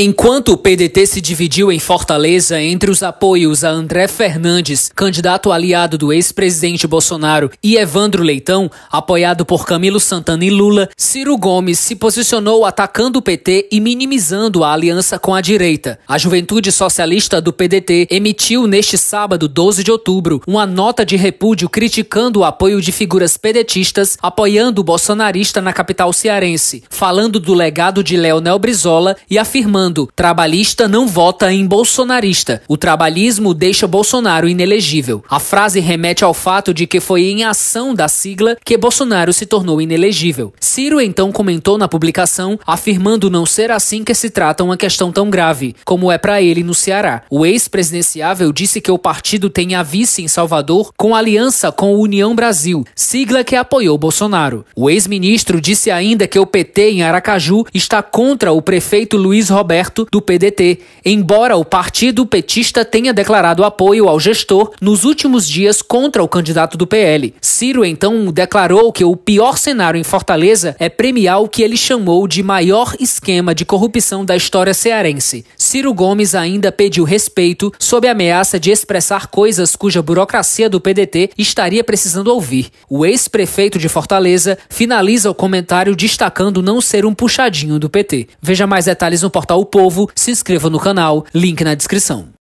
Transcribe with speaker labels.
Speaker 1: Enquanto o PDT se dividiu em Fortaleza entre os apoios a André Fernandes, candidato aliado do ex-presidente Bolsonaro, e Evandro Leitão, apoiado por Camilo Santana e Lula, Ciro Gomes se posicionou atacando o PT e minimizando a aliança com a direita. A Juventude Socialista do PDT emitiu neste sábado, 12 de outubro, uma nota de repúdio criticando o apoio de figuras pedetistas apoiando o bolsonarista na capital cearense, falando do legado de Leonel Brizola e afirmando falando. Trabalhista não vota em bolsonarista. O trabalhismo deixa Bolsonaro inelegível. A frase remete ao fato de que foi em ação da sigla que Bolsonaro se tornou inelegível. Ciro então comentou na publicação, afirmando não ser assim que se trata uma questão tão grave, como é para ele no Ceará. O ex-presidenciável disse que o partido tem a vice em Salvador com aliança com a União Brasil, sigla que apoiou Bolsonaro. O ex-ministro disse ainda que o PT em Aracaju está contra o prefeito Luiz Roberto Roberto, do PDT, embora o partido petista tenha declarado apoio ao gestor nos últimos dias contra o candidato do PL. Ciro então declarou que o pior cenário em Fortaleza é premiar o que ele chamou de maior esquema de corrupção da história cearense. Ciro Gomes ainda pediu respeito sob a ameaça de expressar coisas cuja burocracia do PDT estaria precisando ouvir. O ex-prefeito de Fortaleza finaliza o comentário destacando não ser um puxadinho do PT. Veja mais detalhes no portal ao povo, se inscreva no canal, link na descrição.